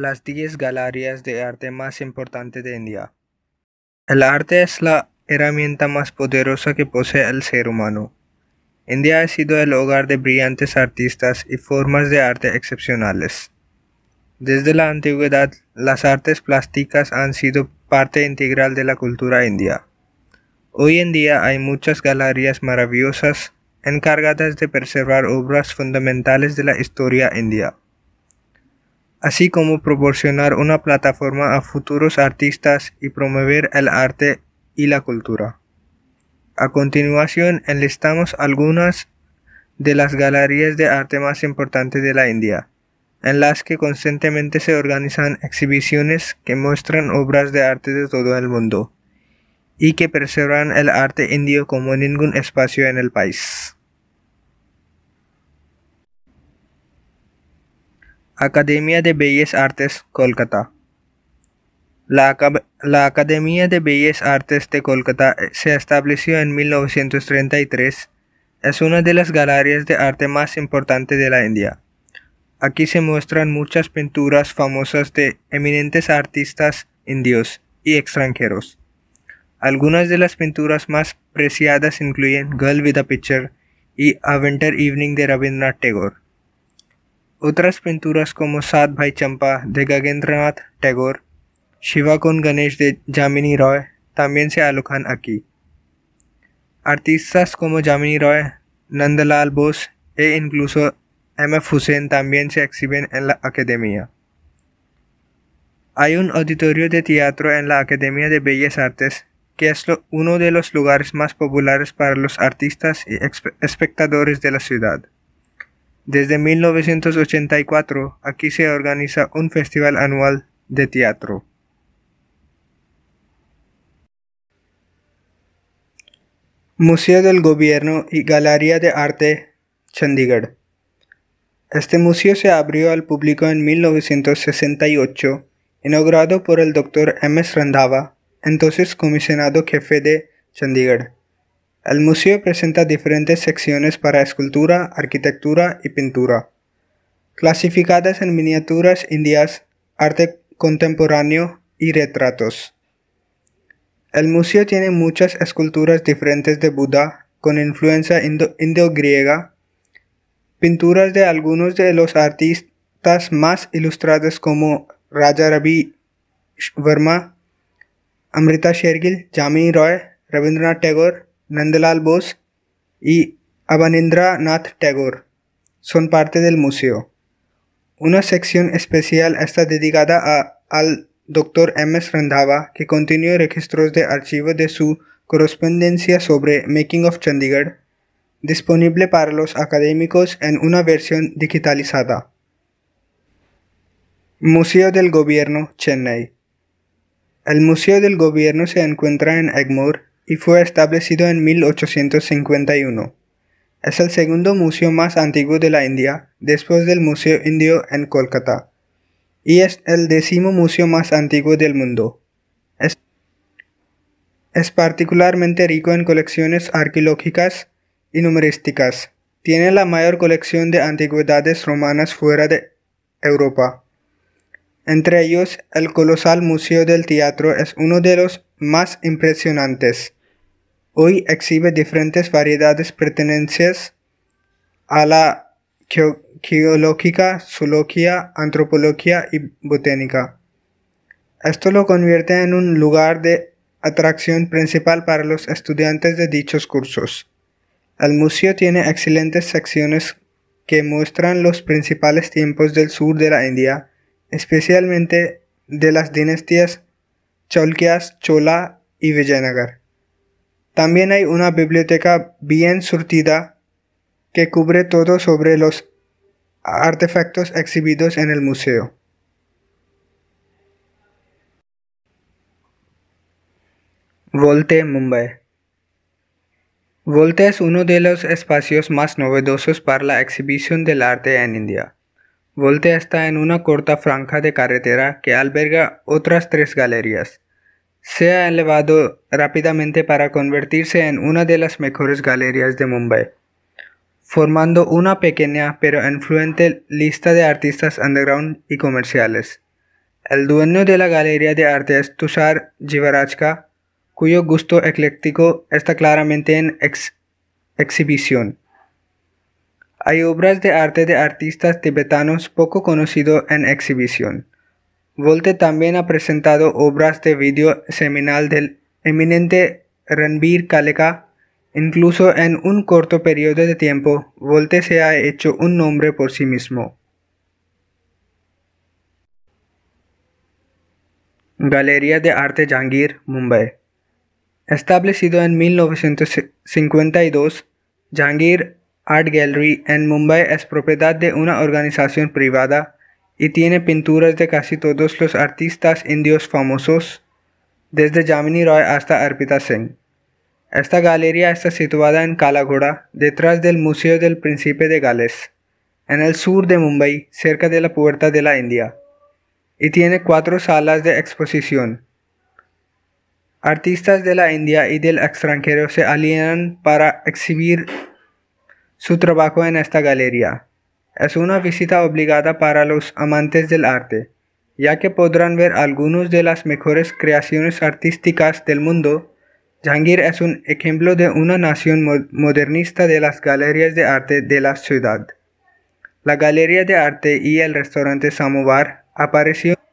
las 10 galerías de arte más importantes de India. El arte es la herramienta más poderosa que posee el ser humano. India ha sido el hogar de brillantes artistas y formas de arte excepcionales. Desde la antigüedad, las artes plásticas han sido parte integral de la cultura india. Hoy en día hay muchas galerías maravillosas encargadas de preservar obras fundamentales de la historia india así como proporcionar una plataforma a futuros artistas y promover el arte y la cultura. A continuación enlistamos algunas de las galerías de arte más importantes de la India, en las que constantemente se organizan exhibiciones que muestran obras de arte de todo el mundo y que preservan el arte indio como ningún espacio en el país. Academia de Bellas Artes, Kolkata. La, Academia de Bellas Artes de Kolkata eh, se estableció en 1933. Es una de las galerías de arte más importantes de la India. Aquí se muestran muchas pinturas famosas de eminentes artistas indios y extranjeros. Algunas de las pinturas más preciadas incluyen Girl with a Picture y A Winter Evening de Rabindranath Tagore. Otras pinturas como Sad Bhai Champa de Gagendranath Tagore, Shiva con Ganesh de Jamini Roy también se alojan aquí. Artistas como Jamini Roy, Nandalal Bose e incluso M.F. Hussein también se exhiben en la academia. Hay un auditorio de teatro en la Academia de Bellas Artes que es uno de los lugares más populares para los artistas y espectadores de la ciudad. Desde 1984 aquí se organiza un festival anual de teatro. Museo del Gobierno y Galería de Arte, Chandigarh. Este museo se abrió al público en 1968, inaugurado por el doctor M. S. Randhawa, entonces comisionado jefe de Chandigarh. El museo presenta diferentes secciones para escultura, arquitectura y pintura, clasificadas en miniaturas indias, arte contemporáneo y retratos. El museo tiene muchas esculturas diferentes de Buda con influencia indo-griega, pinturas de algunos de los artistas más ilustrados como Raja Ravi Verma, Amrita Shergill, Jami Roy, Rabindranath Tagore, Nandalal Bose y Abanindra Nath Tagore son parte del museo. Una sección especial está dedicada al Dr. M. S. que continúa registros de archivo de su correspondencia sobre Making of Chandigarh, disponible para los académicos en una versión digitalizada. Museo del Gobierno, Chennai. El Museo del Gobierno se encuentra en Egmore, y fue establecido en 1851. Es el segundo museo más antiguo de la India, después del Museo Indio en Kolkata, y es el décimo museo más antiguo del mundo. Es, es particularmente rico en colecciones arqueológicas y numerísticas. Tiene la mayor colección de antigüedades romanas fuera de Europa. Entre ellos, el colosal Museo del Teatro es uno de los más impresionantes. Hoy exhibe diferentes variedades pertenencias a la geológica, zoología, antropología y botánica. Esto lo convierte en un lugar de atracción principal para los estudiantes de dichos cursos. El museo tiene excelentes secciones que muestran los principales tiempos del sur de la India, especialmente de las dinastías Cholquias, Chola y Villanagar. También hay una biblioteca bien surtida que cubre todo sobre los artefactos exhibidos en el museo. Volte, Mumbai. Volte es uno de los espacios más novedosos para la exhibición del arte en India. Voltea está en una corta franja de carretera que alberga otras tres galerías. Se ha elevado rápidamente para convertirse en una de las mejores galerías de Mumbai, formando una pequeña pero influente lista de artistas underground y comerciales. El dueño de la galería de arte es Tushar Jivarajka, cuyo gusto ecléctico está claramente en exhibición. Hay obras de arte de artistas tibetanos poco conocidos en exhibición. Volte también ha presentado obras de video seminal del eminente Ranbir Kaleka. Incluso en un corto periodo de tiempo, Volte se ha hecho un nombre por sí mismo. Galería de Arte Jangir, Mumbai. Establecido en 1952, Yangir... Art Gallery en Mumbai es propiedad de una organización privada y tiene pinturas de casi todos los artistas indios famosos, desde Jamini Roy hasta Arpita Singh. Esta galería está situada en Kalagoda, detrás del Museo del Príncipe de Gales, en el sur de Mumbai, cerca de la Puerta de la India, y tiene cuatro salas de exposición. Artistas de la India y del extranjero se alienan para exhibir su trabajo en esta galería es una visita obligada para los amantes del arte, ya que podrán ver algunas de las mejores creaciones artísticas del mundo. Jangir es un ejemplo de una nación modernista de las galerías de arte de la ciudad. La galería de arte y el restaurante Samovar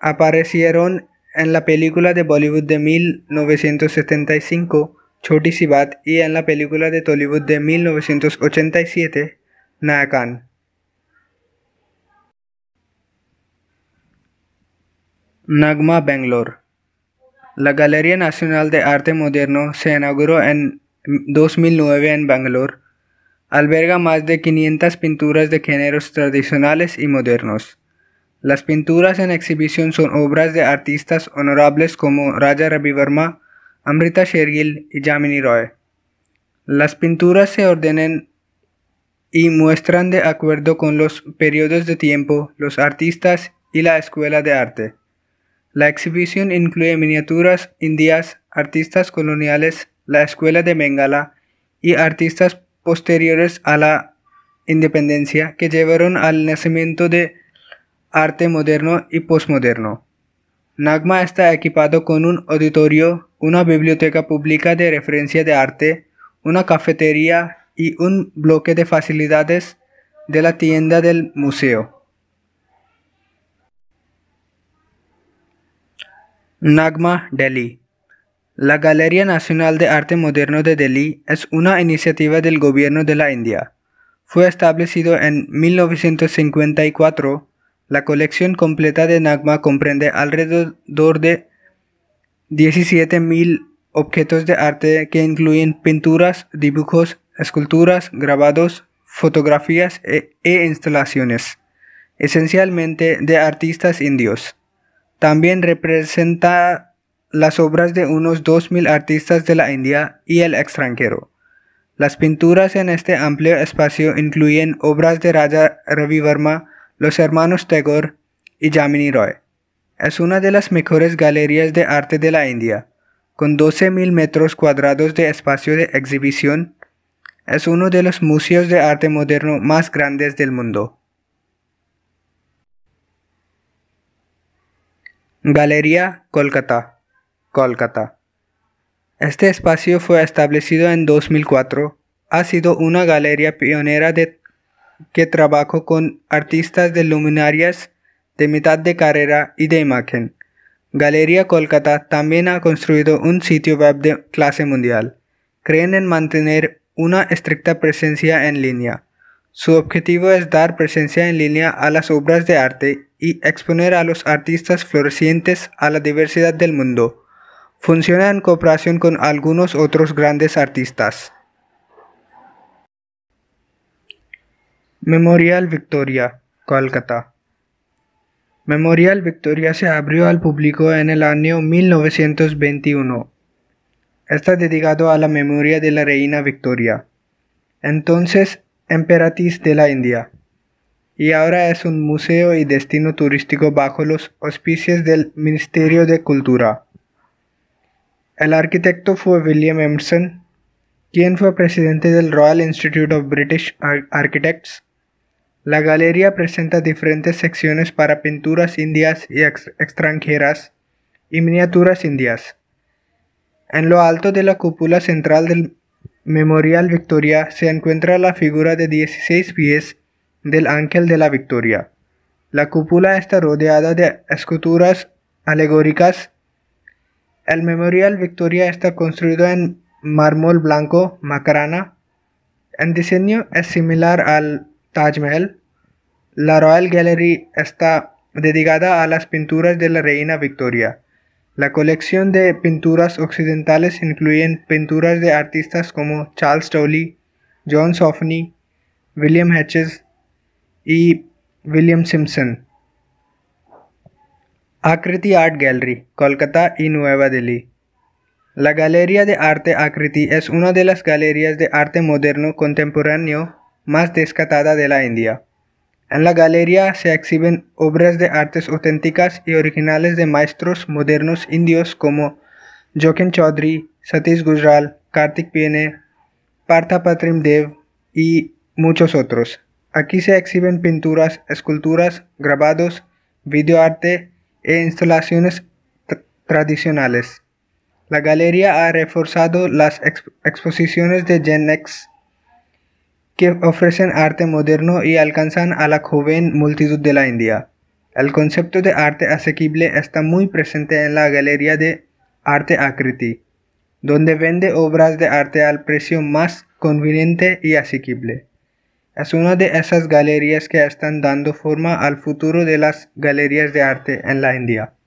aparecieron en la película de Bollywood de 1975 Choti sibat y en la película de Tollywood de 1987, Nakan Nagma Bangalore La Galería Nacional de Arte Moderno se inauguró en 2009 en Bangalore. Alberga más de 500 pinturas de géneros tradicionales y modernos. Las pinturas en exhibición son obras de artistas honorables como Raja Ravi Amrita Shergill y Jamini Roy. Las pinturas se ordenan y muestran de acuerdo con los periodos de tiempo, los artistas y la escuela de arte. La exhibición incluye miniaturas indias, artistas coloniales, la escuela de Bengala y artistas posteriores a la independencia que llevaron al nacimiento de arte moderno y postmoderno. Nagma está equipado con un auditorio una biblioteca pública de referencia de arte, una cafetería y un bloque de facilidades de la tienda del museo. Nagma, Delhi. La Galería Nacional de Arte Moderno de Delhi es una iniciativa del gobierno de la India. Fue establecido en 1954. La colección completa de Nagma comprende alrededor de 17.000 objetos de arte que incluyen pinturas, dibujos, esculturas, grabados, fotografías e, e, instalaciones, esencialmente de artistas indios. También representa las obras de unos 2.000 artistas de la India y el extranjero. Las pinturas en este amplio espacio incluyen obras de Raja Ravi Verma, los hermanos Tagore y Jamini Roy. Es una de las mejores galerías de arte de la India, con 12.000 metros cuadrados de espacio de exhibición. Es uno de los museos de arte moderno más grandes del mundo. Galería Kolkata, Kolkata. Este espacio fue establecido en 2004. Ha sido una galería pionera de, que trabajó con artistas de luminarias de mitad de carrera y de imagen. Galería Kolkata también ha construido un sitio web de clase mundial. Creen en mantener una estricta presencia en línea. Su objetivo es dar presencia en línea a las obras de arte y exponer a los artistas florecientes a la diversidad del mundo. Funciona en cooperación con algunos otros grandes artistas. Memorial Victoria, Kolkata. Memorial Victoria se abrió al público en el año 1921. Está dedicado a la memoria de la reina Victoria, entonces emperatriz de la India, y ahora es un museo y destino turístico bajo los auspicios del Ministerio de Cultura. El arquitecto fue William Emerson, quien fue presidente del Royal Institute of British Architects la galería presenta diferentes secciones para pinturas indias y extranjeras y miniaturas indias. En lo alto de la cúpula central del Memorial Victoria se encuentra la figura de 16 pies del Ángel de la Victoria. La cúpula está rodeada de esculturas alegóricas. El Memorial Victoria está construido en mármol blanco macarana. El diseño es similar al Taj Mahal, la Royal Gallery está dedicada a las pinturas de la reina Victoria. La colección de pinturas occidentales incluye pinturas de artistas como Charles Towley, John Sofney, William Hedges y William Simpson. Akriti Art Gallery, Kolkata y Nueva Delhi. La Galería de Arte Akriti es una de las galerías de arte moderno contemporáneo más descatada de la India. En la galería se exhiben obras de artes auténticas y originales de maestros modernos indios como Jokin Chaudhry, Satish Gujral, Kartik Piene, Partha Patrim Dev y muchos otros. Aquí se exhiben pinturas, esculturas, grabados, videoarte e instalaciones tradicionales. La galería ha reforzado las exposiciones de Gen que ofrecen arte moderno y alcanzan a la joven multitud de la India. El concepto de arte asequible está muy presente en la Galería de Arte Akriti, donde vende obras de arte al precio más conveniente y asequible. Es una de esas galerías que están dando forma al futuro de las galerías de arte en la India.